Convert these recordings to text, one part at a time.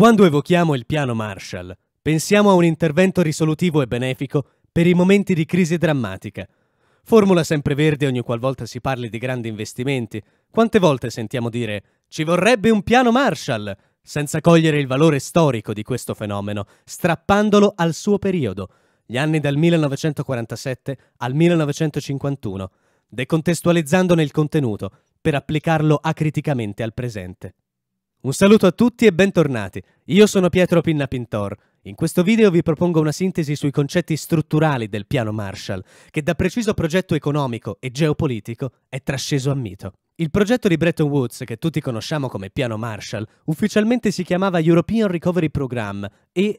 Quando evochiamo il piano Marshall, pensiamo a un intervento risolutivo e benefico per i momenti di crisi drammatica. Formula sempreverde ogni qualvolta si parli di grandi investimenti. Quante volte sentiamo dire ci vorrebbe un piano Marshall, senza cogliere il valore storico di questo fenomeno, strappandolo al suo periodo, gli anni dal 1947 al 1951, decontestualizzandone il contenuto per applicarlo acriticamente al presente. Un saluto a tutti e bentornati. Io sono Pietro Pinna Pintor. In questo video vi propongo una sintesi sui concetti strutturali del piano Marshall, che da preciso progetto economico e geopolitico è trasceso a mito. Il progetto di Bretton Woods, che tutti conosciamo come piano Marshall, ufficialmente si chiamava European Recovery Program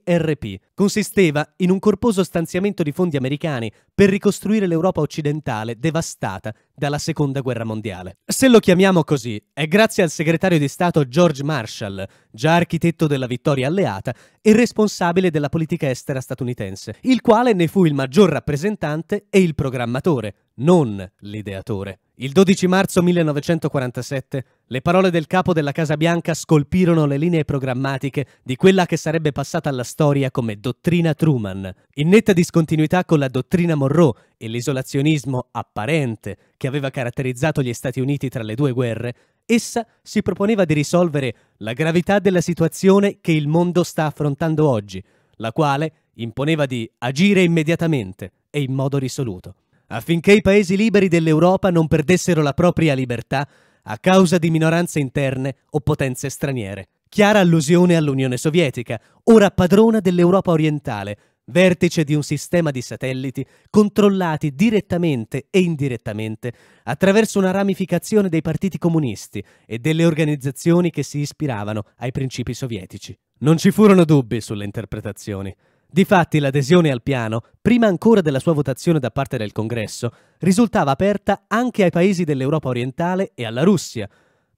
ERP. Consisteva in un corposo stanziamento di fondi americani per ricostruire l'Europa occidentale devastata dalla Seconda Guerra Mondiale. Se lo chiamiamo così, è grazie al segretario di Stato George Marshall, già architetto della vittoria alleata e responsabile della politica estera statunitense, il quale ne fu il maggior rappresentante e il programmatore, non l'ideatore. Il 12 marzo 1947 le parole del capo della Casa Bianca scolpirono le linee programmatiche di quella che sarebbe passata alla storia come dottrina Truman, in netta discontinuità con la dottrina Monroe e l'isolazionismo apparente che aveva caratterizzato gli Stati Uniti tra le due guerre, essa si proponeva di risolvere la gravità della situazione che il mondo sta affrontando oggi, la quale imponeva di agire immediatamente e in modo risoluto. Affinché i paesi liberi dell'Europa non perdessero la propria libertà, a causa di minoranze interne o potenze straniere. Chiara allusione all'Unione Sovietica, ora padrona dell'Europa orientale, vertice di un sistema di satelliti controllati direttamente e indirettamente attraverso una ramificazione dei partiti comunisti e delle organizzazioni che si ispiravano ai principi sovietici. Non ci furono dubbi sulle interpretazioni. Difatti l'adesione al piano, prima ancora della sua votazione da parte del Congresso, risultava aperta anche ai paesi dell'Europa orientale e alla Russia.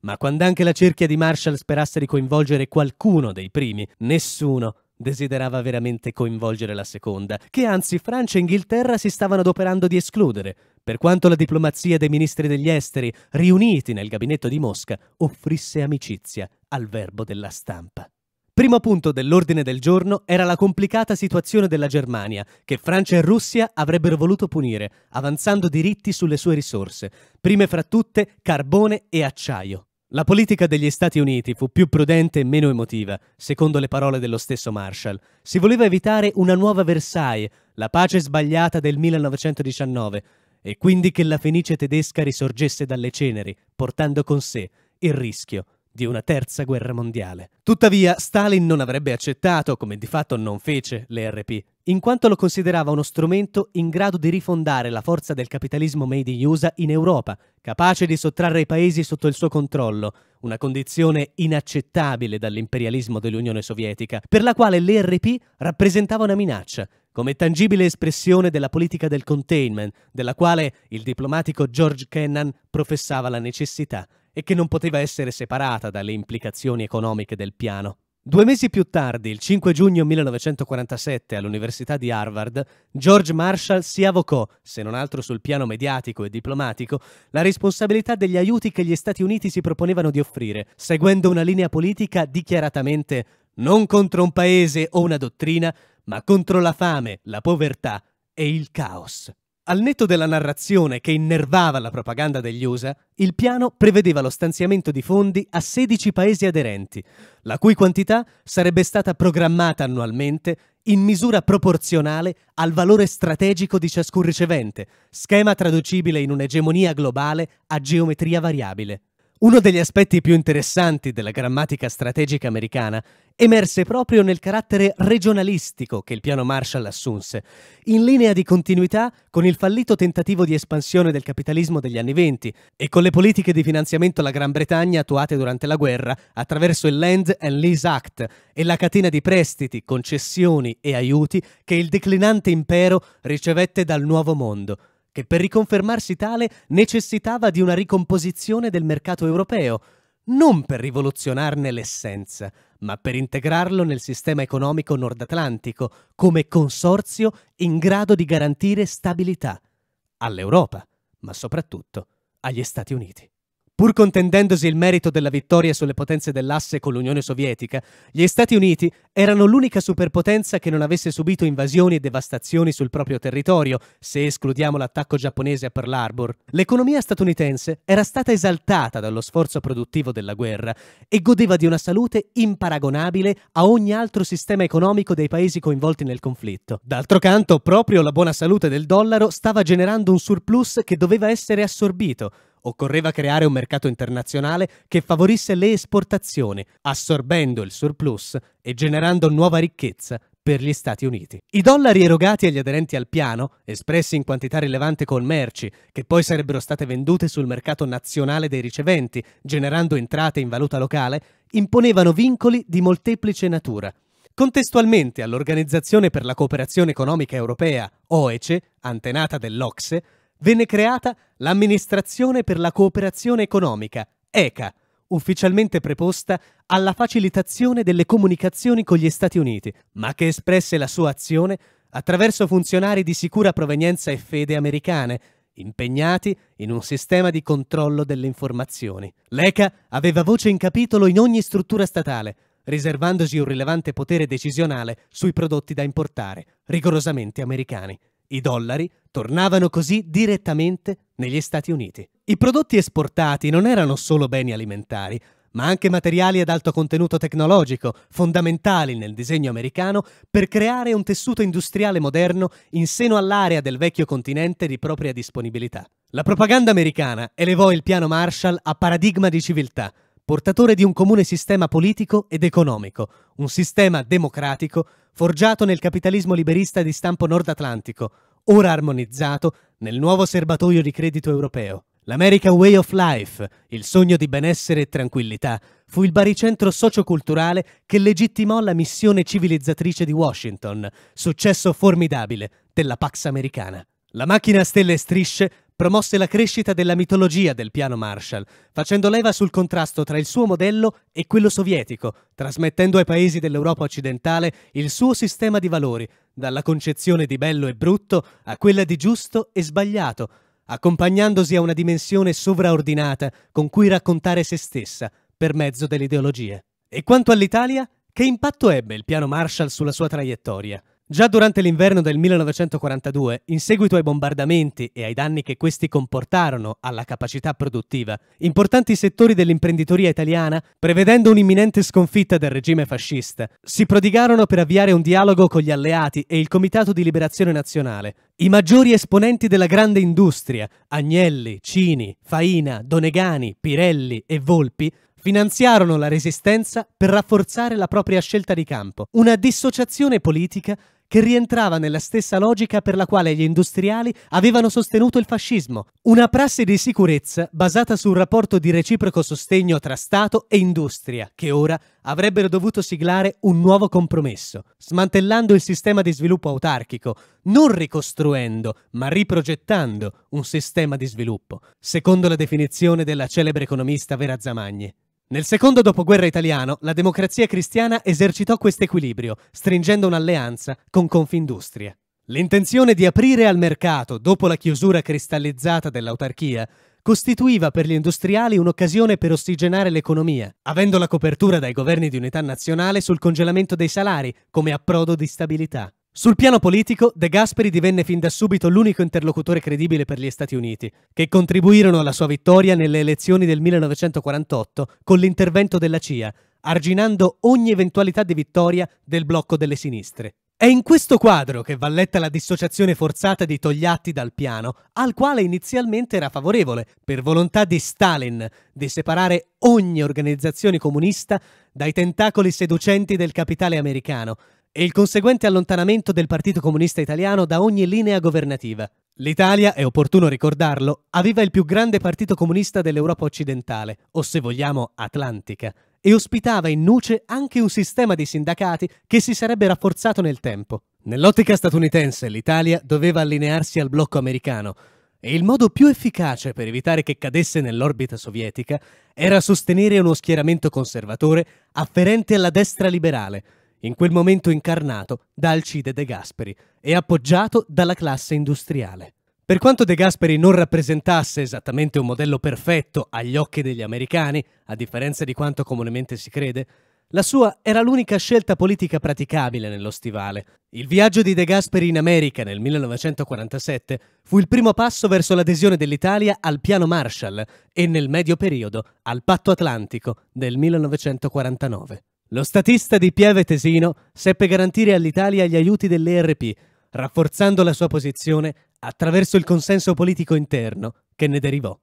Ma quando anche la cerchia di Marshall sperasse di coinvolgere qualcuno dei primi, nessuno desiderava veramente coinvolgere la seconda, che anzi Francia e Inghilterra si stavano adoperando di escludere, per quanto la diplomazia dei ministri degli esteri, riuniti nel gabinetto di Mosca, offrisse amicizia al verbo della stampa. Primo punto dell'ordine del giorno era la complicata situazione della Germania, che Francia e Russia avrebbero voluto punire, avanzando diritti sulle sue risorse, prime fra tutte carbone e acciaio. La politica degli Stati Uniti fu più prudente e meno emotiva, secondo le parole dello stesso Marshall. Si voleva evitare una nuova Versailles, la pace sbagliata del 1919, e quindi che la Fenice tedesca risorgesse dalle ceneri, portando con sé il rischio di una terza guerra mondiale. Tuttavia, Stalin non avrebbe accettato, come di fatto non fece, l'ERP, in quanto lo considerava uno strumento in grado di rifondare la forza del capitalismo made in USA in Europa, capace di sottrarre i paesi sotto il suo controllo, una condizione inaccettabile dall'imperialismo dell'Unione Sovietica, per la quale l'ERP rappresentava una minaccia, come tangibile espressione della politica del containment, della quale il diplomatico George Kennan professava la necessità, e che non poteva essere separata dalle implicazioni economiche del piano. Due mesi più tardi, il 5 giugno 1947, all'Università di Harvard, George Marshall si avvocò, se non altro sul piano mediatico e diplomatico, la responsabilità degli aiuti che gli Stati Uniti si proponevano di offrire, seguendo una linea politica dichiaratamente non contro un paese o una dottrina, ma contro la fame, la povertà e il caos. Al netto della narrazione che innervava la propaganda degli USA, il piano prevedeva lo stanziamento di fondi a 16 paesi aderenti, la cui quantità sarebbe stata programmata annualmente in misura proporzionale al valore strategico di ciascun ricevente, schema traducibile in un'egemonia globale a geometria variabile. Uno degli aspetti più interessanti della grammatica strategica americana emerse proprio nel carattere regionalistico che il piano Marshall assunse, in linea di continuità con il fallito tentativo di espansione del capitalismo degli anni venti e con le politiche di finanziamento alla Gran Bretagna attuate durante la guerra attraverso il Land and Lease Act e la catena di prestiti, concessioni e aiuti che il declinante impero ricevette dal Nuovo Mondo che per riconfermarsi tale necessitava di una ricomposizione del mercato europeo, non per rivoluzionarne l'essenza, ma per integrarlo nel sistema economico nordatlantico come consorzio in grado di garantire stabilità all'Europa, ma soprattutto agli Stati Uniti. Pur contendendosi il merito della vittoria sulle potenze dell'asse con l'Unione Sovietica, gli Stati Uniti erano l'unica superpotenza che non avesse subito invasioni e devastazioni sul proprio territorio, se escludiamo l'attacco giapponese a Pearl Harbor. L'economia statunitense era stata esaltata dallo sforzo produttivo della guerra e godeva di una salute imparagonabile a ogni altro sistema economico dei paesi coinvolti nel conflitto. D'altro canto, proprio la buona salute del dollaro stava generando un surplus che doveva essere assorbito, Occorreva creare un mercato internazionale che favorisse le esportazioni, assorbendo il surplus e generando nuova ricchezza per gli Stati Uniti. I dollari erogati agli aderenti al piano, espressi in quantità rilevante con merci, che poi sarebbero state vendute sul mercato nazionale dei riceventi, generando entrate in valuta locale, imponevano vincoli di molteplice natura. Contestualmente all'Organizzazione per la cooperazione economica europea, OECE, antenata dell'OCSE, venne creata l'Amministrazione per la cooperazione economica, ECA, ufficialmente preposta alla facilitazione delle comunicazioni con gli Stati Uniti, ma che espresse la sua azione attraverso funzionari di sicura provenienza e fede americane, impegnati in un sistema di controllo delle informazioni. L'ECA aveva voce in capitolo in ogni struttura statale, riservandosi un rilevante potere decisionale sui prodotti da importare, rigorosamente americani. I dollari tornavano così direttamente negli Stati Uniti. I prodotti esportati non erano solo beni alimentari, ma anche materiali ad alto contenuto tecnologico, fondamentali nel disegno americano per creare un tessuto industriale moderno in seno all'area del vecchio continente di propria disponibilità. La propaganda americana elevò il piano Marshall a paradigma di civiltà, portatore di un comune sistema politico ed economico, un sistema democratico forgiato nel capitalismo liberista di stampo nordatlantico, ora armonizzato nel nuovo serbatoio di credito europeo. L'American Way of Life, il sogno di benessere e tranquillità, fu il baricentro socioculturale che legittimò la missione civilizzatrice di Washington, successo formidabile della Pax americana. La macchina a stelle e strisce promosse la crescita della mitologia del piano Marshall, facendo leva sul contrasto tra il suo modello e quello sovietico, trasmettendo ai paesi dell'Europa occidentale il suo sistema di valori, dalla concezione di bello e brutto a quella di giusto e sbagliato, accompagnandosi a una dimensione sovraordinata con cui raccontare se stessa per mezzo delle ideologie. E quanto all'Italia, che impatto ebbe il piano Marshall sulla sua traiettoria? Già durante l'inverno del 1942, in seguito ai bombardamenti e ai danni che questi comportarono alla capacità produttiva, importanti settori dell'imprenditoria italiana, prevedendo un'imminente sconfitta del regime fascista, si prodigarono per avviare un dialogo con gli alleati e il Comitato di Liberazione Nazionale. I maggiori esponenti della grande industria, Agnelli, Cini, Faina, Donegani, Pirelli e Volpi, finanziarono la resistenza per rafforzare la propria scelta di campo, una dissociazione politica che rientrava nella stessa logica per la quale gli industriali avevano sostenuto il fascismo, una prassi di sicurezza basata sul rapporto di reciproco sostegno tra Stato e industria, che ora avrebbero dovuto siglare un nuovo compromesso, smantellando il sistema di sviluppo autarchico, non ricostruendo, ma riprogettando un sistema di sviluppo, secondo la definizione della celebre economista Vera Zamagni. Nel secondo dopoguerra italiano, la democrazia cristiana esercitò questo equilibrio, stringendo un'alleanza con Confindustria. L'intenzione di aprire al mercato, dopo la chiusura cristallizzata dell'autarchia, costituiva per gli industriali un'occasione per ossigenare l'economia, avendo la copertura dai governi di unità nazionale sul congelamento dei salari come approdo di stabilità. Sul piano politico, De Gasperi divenne fin da subito l'unico interlocutore credibile per gli Stati Uniti, che contribuirono alla sua vittoria nelle elezioni del 1948 con l'intervento della CIA, arginando ogni eventualità di vittoria del blocco delle sinistre. È in questo quadro che va letta la dissociazione forzata di Togliatti dal piano, al quale inizialmente era favorevole, per volontà di Stalin, di separare ogni organizzazione comunista dai tentacoli seducenti del capitale americano, e il conseguente allontanamento del Partito Comunista Italiano da ogni linea governativa. L'Italia, è opportuno ricordarlo, aveva il più grande partito comunista dell'Europa occidentale, o se vogliamo atlantica, e ospitava in nuce anche un sistema di sindacati che si sarebbe rafforzato nel tempo. Nell'ottica statunitense l'Italia doveva allinearsi al blocco americano e il modo più efficace per evitare che cadesse nell'orbita sovietica era sostenere uno schieramento conservatore afferente alla destra liberale, in quel momento incarnato da Alcide De Gasperi e appoggiato dalla classe industriale. Per quanto De Gasperi non rappresentasse esattamente un modello perfetto agli occhi degli americani, a differenza di quanto comunemente si crede, la sua era l'unica scelta politica praticabile nello stivale. Il viaggio di De Gasperi in America nel 1947 fu il primo passo verso l'adesione dell'Italia al piano Marshall e nel medio periodo al Patto Atlantico del 1949. Lo statista di Pieve Tesino seppe garantire all'Italia gli aiuti dell'ERP, rafforzando la sua posizione attraverso il consenso politico interno che ne derivò.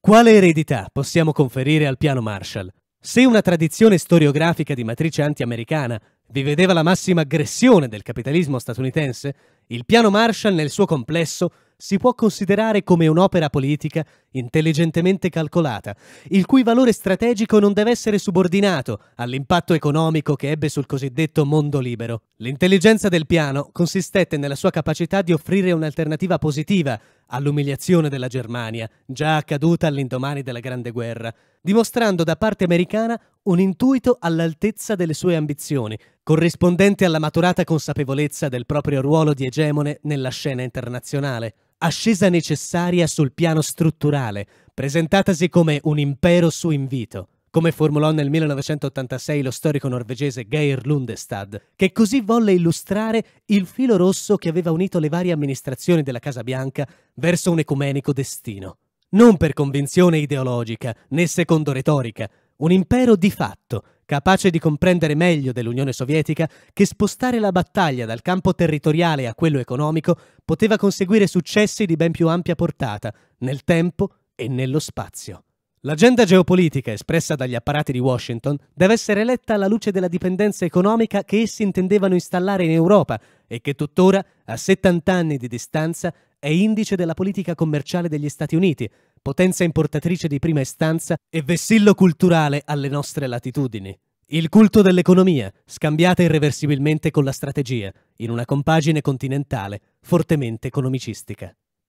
Quale eredità possiamo conferire al piano Marshall? Se una tradizione storiografica di matrice anti-americana vi vedeva la massima aggressione del capitalismo statunitense, il piano Marshall nel suo complesso si può considerare come un'opera politica intelligentemente calcolata, il cui valore strategico non deve essere subordinato all'impatto economico che ebbe sul cosiddetto mondo libero. L'intelligenza del piano consistette nella sua capacità di offrire un'alternativa positiva all'umiliazione della Germania, già accaduta all'indomani della Grande Guerra, dimostrando da parte americana un intuito all'altezza delle sue ambizioni, corrispondente alla maturata consapevolezza del proprio ruolo di egemone nella scena internazionale ascesa necessaria sul piano strutturale, presentatasi come un impero su invito, come formulò nel 1986 lo storico norvegese Geir Lundestad, che così volle illustrare il filo rosso che aveva unito le varie amministrazioni della Casa Bianca verso un ecumenico destino. Non per convinzione ideologica né secondo retorica, un impero di fatto capace di comprendere meglio dell'Unione Sovietica che spostare la battaglia dal campo territoriale a quello economico poteva conseguire successi di ben più ampia portata, nel tempo e nello spazio. L'agenda geopolitica espressa dagli apparati di Washington deve essere letta alla luce della dipendenza economica che essi intendevano installare in Europa e che tuttora, a 70 anni di distanza, è indice della politica commerciale degli Stati Uniti, potenza importatrice di prima istanza e vessillo culturale alle nostre latitudini. Il culto dell'economia, scambiata irreversibilmente con la strategia, in una compagine continentale fortemente economicistica.